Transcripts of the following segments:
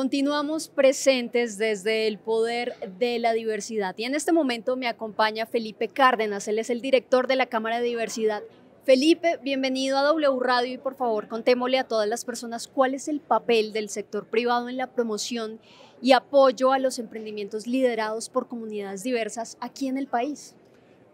Continuamos presentes desde el poder de la diversidad y en este momento me acompaña Felipe Cárdenas, él es el director de la Cámara de Diversidad. Felipe, bienvenido a W Radio y por favor contémosle a todas las personas cuál es el papel del sector privado en la promoción y apoyo a los emprendimientos liderados por comunidades diversas aquí en el país.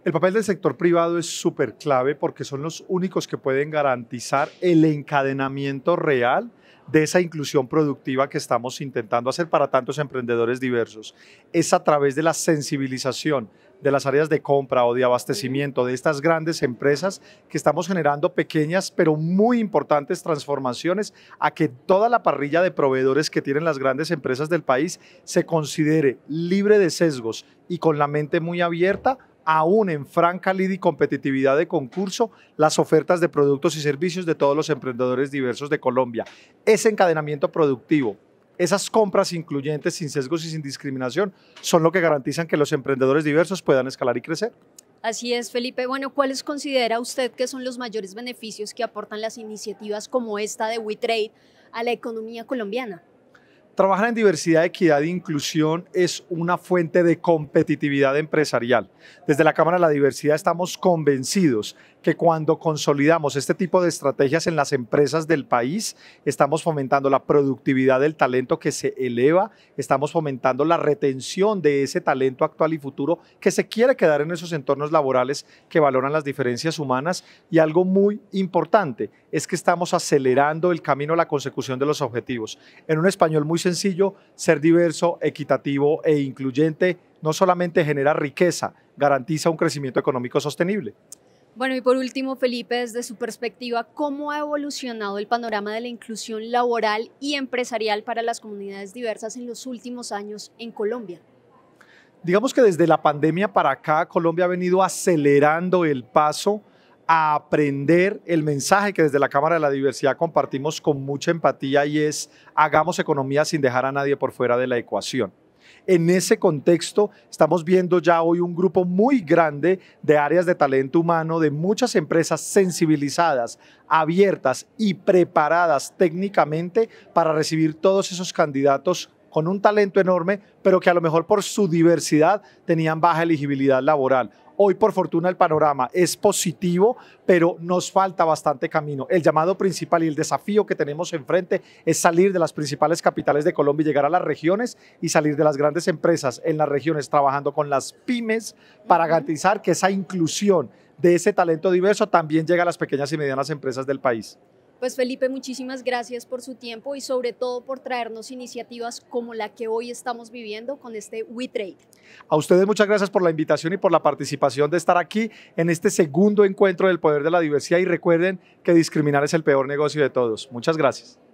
El papel del sector privado es súper clave porque son los únicos que pueden garantizar el encadenamiento real de esa inclusión productiva que estamos intentando hacer para tantos emprendedores diversos. Es a través de la sensibilización de las áreas de compra o de abastecimiento de estas grandes empresas que estamos generando pequeñas pero muy importantes transformaciones a que toda la parrilla de proveedores que tienen las grandes empresas del país se considere libre de sesgos y con la mente muy abierta aún en franca lid y competitividad de concurso las ofertas de productos y servicios de todos los emprendedores diversos de Colombia. Ese encadenamiento productivo, esas compras incluyentes, sin sesgos y sin discriminación, son lo que garantizan que los emprendedores diversos puedan escalar y crecer. Así es, Felipe. Bueno, ¿cuáles considera usted que son los mayores beneficios que aportan las iniciativas como esta de WeTrade a la economía colombiana? Trabajar en diversidad, equidad e inclusión es una fuente de competitividad empresarial. Desde la Cámara de la Diversidad estamos convencidos que cuando consolidamos este tipo de estrategias en las empresas del país, estamos fomentando la productividad del talento que se eleva, estamos fomentando la retención de ese talento actual y futuro que se quiere quedar en esos entornos laborales que valoran las diferencias humanas y algo muy importante es que estamos acelerando el camino a la consecución de los objetivos. En un español muy sencillo, ser diverso, equitativo e incluyente no solamente genera riqueza, garantiza un crecimiento económico sostenible. Bueno, y por último, Felipe, desde su perspectiva, ¿cómo ha evolucionado el panorama de la inclusión laboral y empresarial para las comunidades diversas en los últimos años en Colombia? Digamos que desde la pandemia para acá, Colombia ha venido acelerando el paso a aprender el mensaje que desde la Cámara de la Diversidad compartimos con mucha empatía y es hagamos economía sin dejar a nadie por fuera de la ecuación. En ese contexto, estamos viendo ya hoy un grupo muy grande de áreas de talento humano, de muchas empresas sensibilizadas, abiertas y preparadas técnicamente para recibir todos esos candidatos con un talento enorme, pero que a lo mejor por su diversidad tenían baja elegibilidad laboral Hoy, por fortuna, el panorama es positivo, pero nos falta bastante camino. El llamado principal y el desafío que tenemos enfrente es salir de las principales capitales de Colombia y llegar a las regiones y salir de las grandes empresas en las regiones, trabajando con las pymes para garantizar que esa inclusión de ese talento diverso también llegue a las pequeñas y medianas empresas del país. Pues Felipe, muchísimas gracias por su tiempo y sobre todo por traernos iniciativas como la que hoy estamos viviendo con este WeTrade. A ustedes muchas gracias por la invitación y por la participación de estar aquí en este segundo encuentro del poder de la diversidad y recuerden que discriminar es el peor negocio de todos. Muchas gracias.